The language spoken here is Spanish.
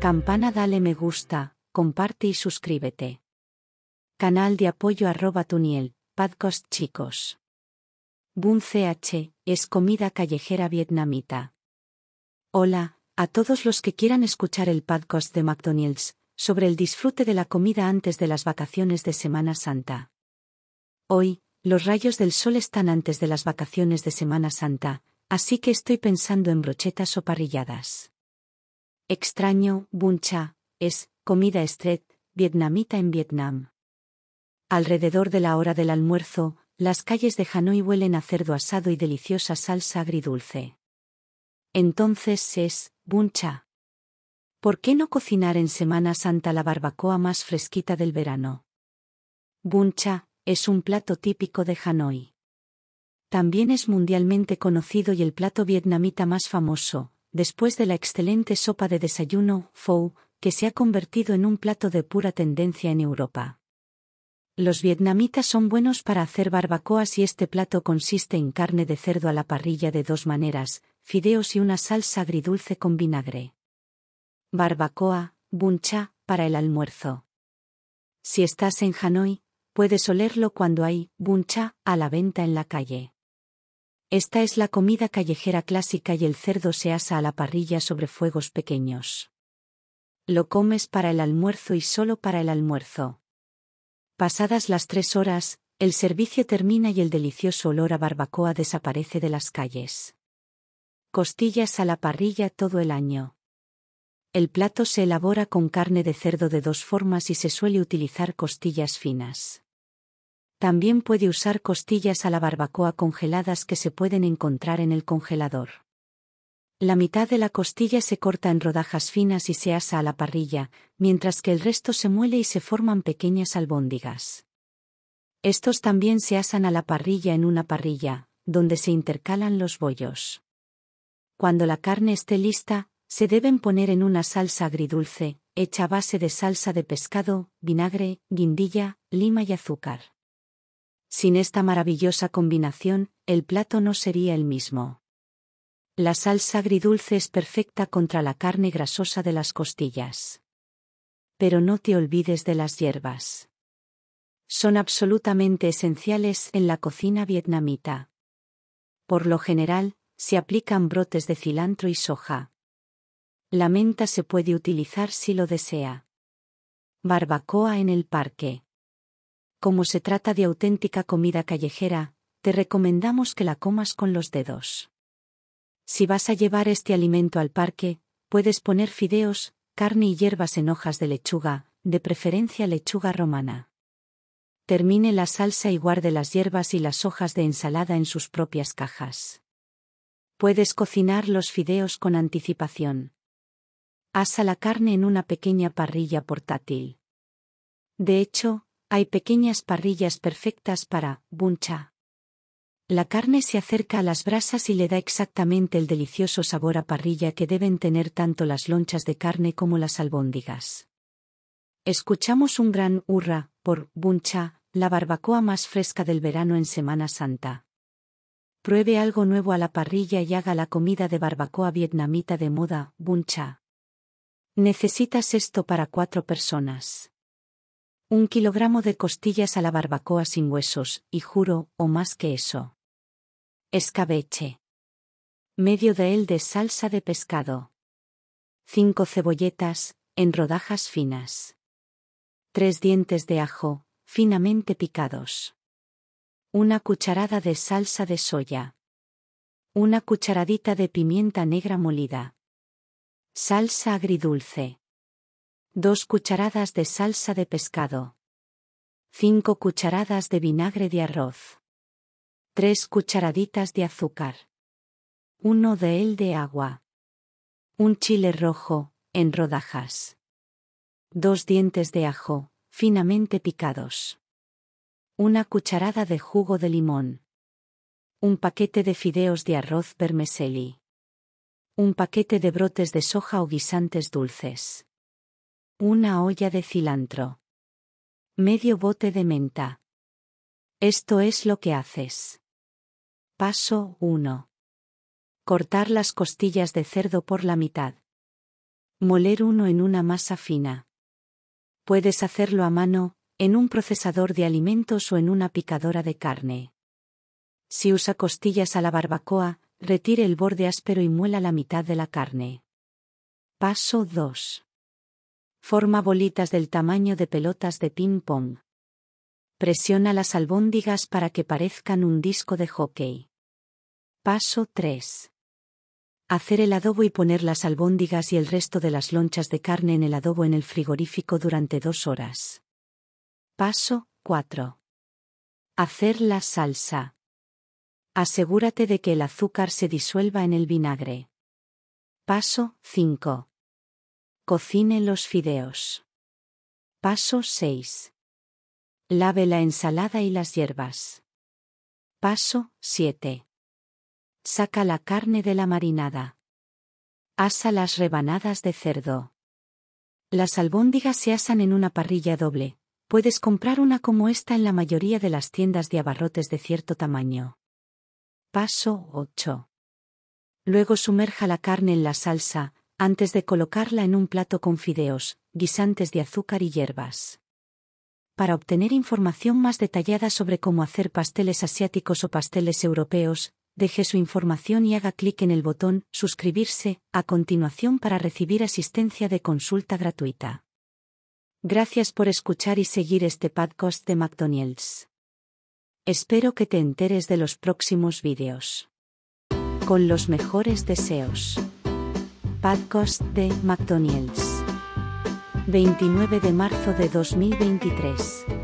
Campana dale me gusta, comparte y suscríbete. Canal de apoyo arroba tuniel, podcast chicos. Bun CH, es comida callejera vietnamita. Hola, a todos los que quieran escuchar el podcast de McDonald's, sobre el disfrute de la comida antes de las vacaciones de Semana Santa. Hoy, los rayos del sol están antes de las vacaciones de Semana Santa, así que estoy pensando en brochetas o parrilladas. Extraño, bun cha, es, comida estret, vietnamita en Vietnam. Alrededor de la hora del almuerzo, las calles de Hanoi huelen a cerdo asado y deliciosa salsa agridulce. Entonces es, bun cha. ¿Por qué no cocinar en Semana Santa la barbacoa más fresquita del verano? Bun cha es un plato típico de Hanoi. También es mundialmente conocido y el plato vietnamita más famoso, después de la excelente sopa de desayuno, fou, que se ha convertido en un plato de pura tendencia en Europa. Los vietnamitas son buenos para hacer barbacoas y este plato consiste en carne de cerdo a la parrilla de dos maneras, fideos y una salsa agridulce con vinagre. Barbacoa, bun cha, para el almuerzo. Si estás en Hanoi, puedes olerlo cuando hay buncha a la venta en la calle. Esta es la comida callejera clásica y el cerdo se asa a la parrilla sobre fuegos pequeños. Lo comes para el almuerzo y solo para el almuerzo. Pasadas las tres horas, el servicio termina y el delicioso olor a barbacoa desaparece de las calles. Costillas a la parrilla todo el año. El plato se elabora con carne de cerdo de dos formas y se suele utilizar costillas finas. También puede usar costillas a la barbacoa congeladas que se pueden encontrar en el congelador. La mitad de la costilla se corta en rodajas finas y se asa a la parrilla, mientras que el resto se muele y se forman pequeñas albóndigas. Estos también se asan a la parrilla en una parrilla, donde se intercalan los bollos. Cuando la carne esté lista, se deben poner en una salsa agridulce, hecha a base de salsa de pescado, vinagre, guindilla, lima y azúcar. Sin esta maravillosa combinación, el plato no sería el mismo. La salsa agridulce es perfecta contra la carne grasosa de las costillas. Pero no te olvides de las hierbas. Son absolutamente esenciales en la cocina vietnamita. Por lo general, se aplican brotes de cilantro y soja. La menta se puede utilizar si lo desea. Barbacoa en el parque. Como se trata de auténtica comida callejera, te recomendamos que la comas con los dedos. Si vas a llevar este alimento al parque, puedes poner fideos, carne y hierbas en hojas de lechuga, de preferencia lechuga romana. Termine la salsa y guarde las hierbas y las hojas de ensalada en sus propias cajas. Puedes cocinar los fideos con anticipación. Asa la carne en una pequeña parrilla portátil. De hecho, hay pequeñas parrillas perfectas para buncha. La carne se acerca a las brasas y le da exactamente el delicioso sabor a parrilla que deben tener tanto las lonchas de carne como las albóndigas. Escuchamos un gran hurra por buncha, la barbacoa más fresca del verano en Semana Santa. Pruebe algo nuevo a la parrilla y haga la comida de barbacoa vietnamita de moda, cha. Necesitas esto para cuatro personas. Un kilogramo de costillas a la barbacoa sin huesos, y juro, o más que eso. Escabeche. Medio de él de salsa de pescado. Cinco cebolletas, en rodajas finas. Tres dientes de ajo, finamente picados. Una cucharada de salsa de soya. Una cucharadita de pimienta negra molida. Salsa agridulce. 2 cucharadas de salsa de pescado. 5 cucharadas de vinagre de arroz. 3 cucharaditas de azúcar. 1 de él de agua. Un chile rojo, en rodajas. Dos dientes de ajo, finamente picados. Una cucharada de jugo de limón. Un paquete de fideos de arroz vermicelli. Un paquete de brotes de soja o guisantes dulces una olla de cilantro. Medio bote de menta. Esto es lo que haces. Paso 1. Cortar las costillas de cerdo por la mitad. Moler uno en una masa fina. Puedes hacerlo a mano, en un procesador de alimentos o en una picadora de carne. Si usa costillas a la barbacoa, retire el borde áspero y muela la mitad de la carne. Paso 2. Forma bolitas del tamaño de pelotas de ping-pong. Presiona las albóndigas para que parezcan un disco de hockey. Paso 3. Hacer el adobo y poner las albóndigas y el resto de las lonchas de carne en el adobo en el frigorífico durante dos horas. Paso 4. Hacer la salsa. Asegúrate de que el azúcar se disuelva en el vinagre. Paso 5. Cocine los fideos. Paso 6. Lave la ensalada y las hierbas. Paso 7. Saca la carne de la marinada. Asa las rebanadas de cerdo. Las albóndigas se asan en una parrilla doble. Puedes comprar una como esta en la mayoría de las tiendas de abarrotes de cierto tamaño. Paso 8. Luego sumerja la carne en la salsa, antes de colocarla en un plato con fideos, guisantes de azúcar y hierbas. Para obtener información más detallada sobre cómo hacer pasteles asiáticos o pasteles europeos, deje su información y haga clic en el botón Suscribirse a continuación para recibir asistencia de consulta gratuita. Gracias por escuchar y seguir este podcast de McDonald's. Espero que te enteres de los próximos vídeos. Con los mejores deseos. Podcast de McDonald's. 29 de marzo de 2023.